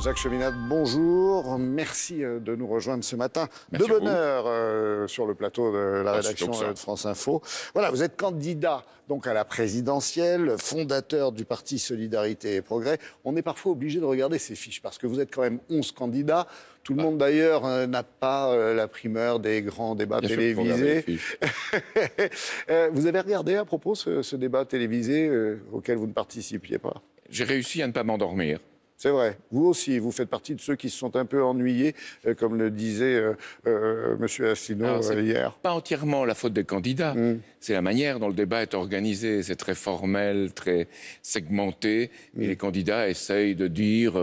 Jacques Cheminade, bonjour. Merci euh, de nous rejoindre ce matin de bonheur euh, sur le plateau de la ah, rédaction euh, de France Info. Voilà, vous êtes candidat donc à la présidentielle, fondateur du parti Solidarité et Progrès. On est parfois obligé de regarder ces fiches parce que vous êtes quand même 11 candidats. Tout le ah. monde d'ailleurs n'a pas la primeur des grands débats télévisés. vous avez regardé à propos ce débat télévisé auquel vous ne participiez pas J'ai réussi à ne pas m'endormir. C'est vrai. Vous aussi, vous faites partie de ceux qui se sont un peu ennuyés, euh, comme le disait euh, euh, M. Alors, hier. Pas entièrement la faute des candidats. Mm. C'est la manière dont le débat est organisé. C'est très formel, très segmenté. Et mm. les candidats essayent de dire.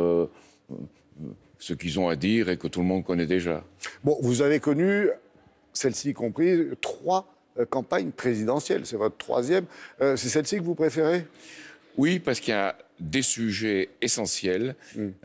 ce qu'ils ont à dire et que tout le monde connaît déjà. Bon, vous avez connu, celle-ci comprise, trois campagnes présidentielles. C'est votre troisième. c'est celle-ci que vous préférez Oui, parce qu'il y a des sujets essentiels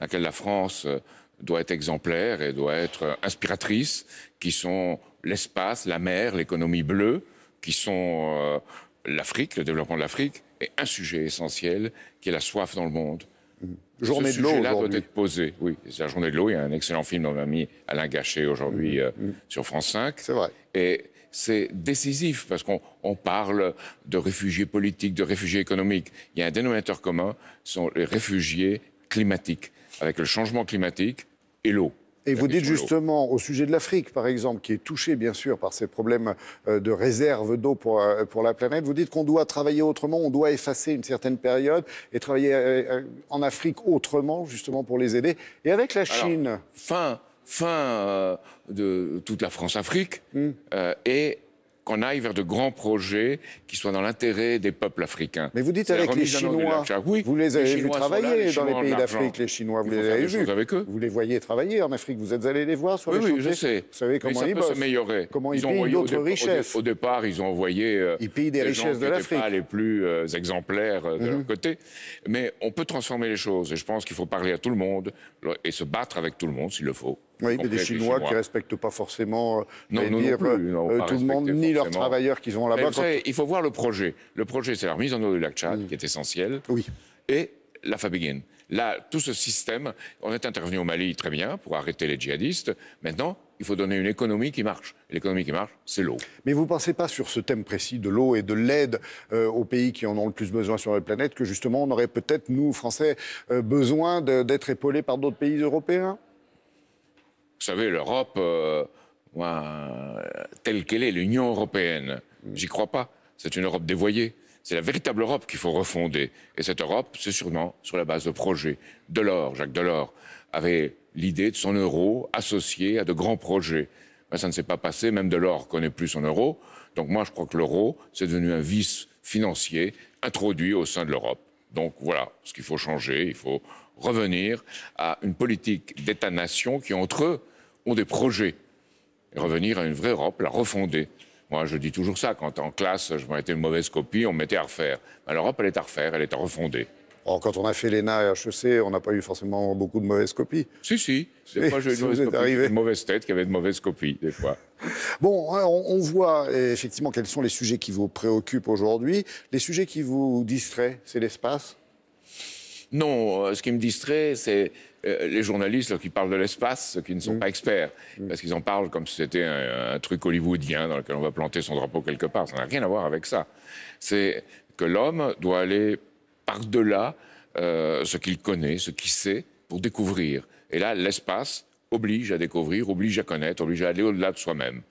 à mm. la France euh, doit être exemplaire et doit être euh, inspiratrice, qui sont l'espace, la mer, l'économie bleue, qui sont euh, l'Afrique, le développement de l'Afrique, et un sujet essentiel qui est la soif dans le monde. Mm. Journée de l'eau. là doit être posé. Oui, c'est la journée de l'eau. Il y a un excellent film dont a mis Alain Gachet aujourd'hui mm. sur France 5. C'est vrai. Et c'est décisif parce qu'on parle de réfugiés politiques, de réfugiés économiques. Il y a un dénominateur commun, sont les réfugiés climatiques, avec le changement climatique et l'eau. Et vous dites justement au sujet de l'Afrique, par exemple, qui est touchée bien sûr par ces problèmes euh, de réserve d'eau euh, pour, la planète, vous dites qu'on doit travailler autrement, on doit effacer une certaine période et travailler euh, en Afrique autrement, justement, pour les aider. Et avec la Chine Fin fin euh, de toute la France-Afrique mm. euh, et qu'on aille vers de grands projets qui soient dans l'intérêt des peuples africains. Mais vous dites avec les Chinois, vous les avez vus travailler dans les pays d'Afrique, les Chinois, vous les avez vus. Vous les voyez travailler en Afrique, vous êtes allés les voir sur les les oui, oui, je sais. Vous savez comment ils bossent. Comment ils, ont d'autres richesses. Au, départ, ils ont envoyé euh, ils des richesses gens de l'Afrique. pas les plus exemplaires de mm-hmm. leur côté. Mais on peut transformer les choses et je pense qu'il faut parler à tout le monde et se battre avec tout le monde s'il le faut. Oui, mais euh, des Chinois, qui qui respectent pas forcément tout le monde, ni leurs travailleurs qui ont là-bas. Il faut voir le projet. Le projet, c'est la remise en eau du lac Tchad, mm. qui est essentielle, oui. et la Fabienne. Là, tout ce système, on est intervenu au Mali très bien pour arrêter les djihadistes. Maintenant, il faut donner une économie qui marche. L'économie qui marche, c'est l'eau. Mais vous ne pensez pas sur ce thème précis de l'eau et de l'aide euh, aux pays qui en ont le plus besoin sur la planète que justement on aurait peut-être, nous, Français, euh, besoin d'être épaulés par d'autres pays européens vous savez, l'Europe, euh, telle qu'elle est, l'Union européenne, j'y crois pas. C'est une Europe dévoyée. C'est la véritable Europe qu'il faut refonder. Et cette Europe, c'est sûrement sur la base de projets. Delors, Jacques Delors, avait l'idée de son euro associé à de grands projets. Mais ben, ça ne s'est pas passé, même Delors ne connaît plus son euro. Donc moi, je crois que l'euro, c'est devenu un vice financier introduit au sein de l'Europe. Donc voilà ce qu'il faut changer. Il faut revenir à une politique d'État-nation qui, entre eux, ont des projets. Et revenir à une vraie Europe, la refonder. Moi, je dis toujours ça. Quand en classe, je mettais une mauvaise copie, on m'était mettait à refaire. Mais l'Europe, elle est à refaire, elle est à refonder. quand on a fait l'ENA et HEC, on n'a pas eu forcément beaucoup de mauvaises copies. Si, si. Des fois, j'ai eu une, mauvaise tête qui avait de mauvaises copies, des fois. bon, hein, on, voit euh, effectivement quels sont les sujets qui vous préoccupent aujourd'hui. Les sujets qui vous distraient, c'est l'espace non, euh, ce qui me distrait, c'est euh, les journalistes qui parlent de l'espace, qui ne sont mm. pas experts, mm. parce qu'ils en parlent comme si c'était un, truc hollywoodien dans lequel on va planter son drapeau quelque part. Ça n'a rien à voir avec ça. C'est que l'homme doit aller par-delà euh, ce qu'il connaît, ce qu'il sait, pour découvrir. Et là, l'espace oblige à découvrir, oblige à connaître, oblige à aller au-delà de soi-même.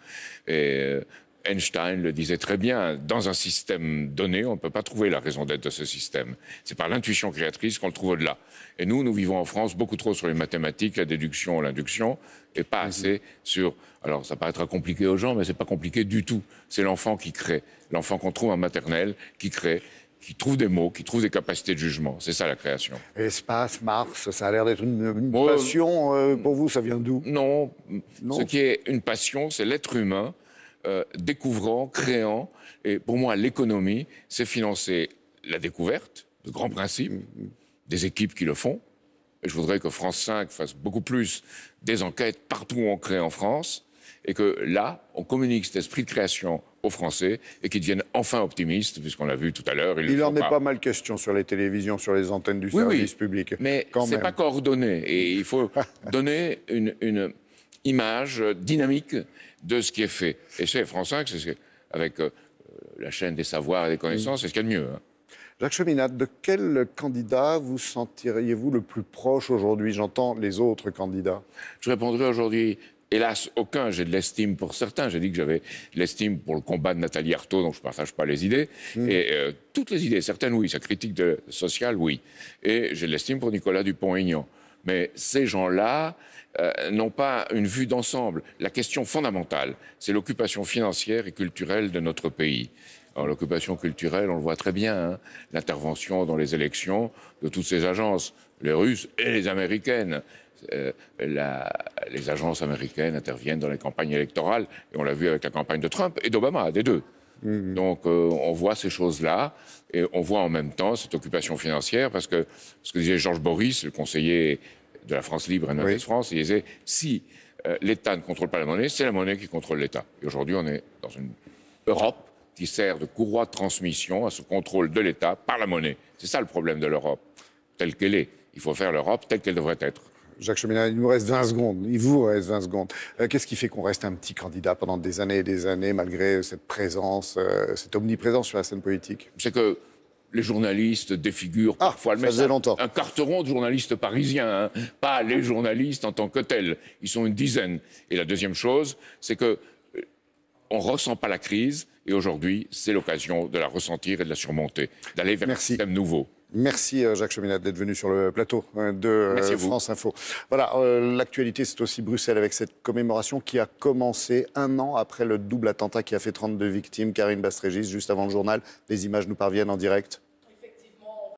Et Einstein le disait très bien, dans un système donné, on ne peut pas trouver la raison d'être de ce système. C'est par l'intuition créatrice qu'on le trouve au-delà. Et nous, nous vivons en France beaucoup trop sur les mathématiques, la déduction, l'induction, et pas mhm. assez sur... Alors, ça paraîtra compliqué aux gens, mais ce n'est pas compliqué du tout. C'est l'enfant qui crée, l'enfant qu'on trouve en maternelle, qui crée, qui trouve des mots, qui trouve des capacités de jugement. C'est ça la création. Espace, Mars, ça a l'air d'être une, passion euh, pour vous, ça vient d'où non, non, ce qui est une passion, c'est l'être humain euh, découvrant, créant. Et pour moi, l'économie, c'est financer la découverte, de grands principes, des équipes qui le font. Et je voudrais que France 5 fasse beaucoup plus des enquêtes partout où on crée en France. Et que là, on communique cet esprit de création aux Français et qu'ils deviennent enfin optimistes, puisqu'on l'a vu tout à l'heure. Il en est pas. mal question sur les télévisions, sur les antennes du service public. Mais ce n'est pas coordonné. Et il faut donner une image dynamique de ce qui est fait. Et c'est France 5, c'est avec euh, la chaîne des savoirs et des connaissances, c'est ce qu'il y a de mieux. Hein. Jacques Cheminade, de quel candidat vous sentiriez-vous le plus proche aujourd'hui J'entends les autres candidats. Je répondrai aujourd'hui, hélas, aucun. J'ai de l'estime pour certains. J'ai dit que j'avais de l'estime pour le combat de Nathalie Arthaud, dont je ne partage pas les idées. Hmm. Et euh, toutes les idées, certaines oui. Sa critique de, sociale, oui. Et j'ai de l'estime pour Nicolas Dupont-Aignan. Mais ces gens-là euh, n'ont pas une vue d'ensemble. La question fondamentale, c'est l'occupation financière et culturelle de notre pays. Alors l'occupation culturelle, on le voit très bien, hein, l'intervention dans les élections de toutes ces agences, les Russes et les Américaines. Euh, les agences américaines interviennent dans les campagnes électorales, et on l'a vu avec la campagne de Trump et d'Obama, des deux. Mhm. Donc euh, on voit ces choses-là et on voit en même temps cette occupation financière parce que ce que disait Georges Boris, le conseiller de la France libre et de la France, il disait si euh, l'État ne contrôle pas la monnaie, c'est la monnaie qui contrôle l'État. Et aujourd'hui, on est dans une Europe qui sert de courroie de transmission à ce contrôle de l'État par la monnaie. C'est ça le problème de l'Europe, telle qu'elle est. Il faut faire l'Europe telle qu'elle devrait être. Jacques Cheminard, il nous reste 20 secondes. Il vous reste 20 secondes. Euh, qu'est-ce qui fait qu'on reste un petit candidat pendant des années et des années, malgré euh, cette présence, euh, cette omniprésence sur la scène politique C'est que les journalistes défigurent ah, parfois le message. longtemps. Un carteron de journalistes parisiens, hein, pas les journalistes en tant que tels. Ils sont une dizaine. Et la deuxième chose, c'est que on ne ressent pas la crise et aujourd'hui, c'est l'occasion de la ressentir et de la surmonter, d'aller vers Merci. un système nouveau. Merci euh, Jacques Cheminade d'être venu sur le plateau euh, de euh, France Info. Voilà, l'actualité c'est aussi Bruxelles avec cette commémoration qui a commencé un an après le double attentat qui a fait 32 victimes. Karine Bastrégis, juste avant le journal, les images nous parviennent en direct.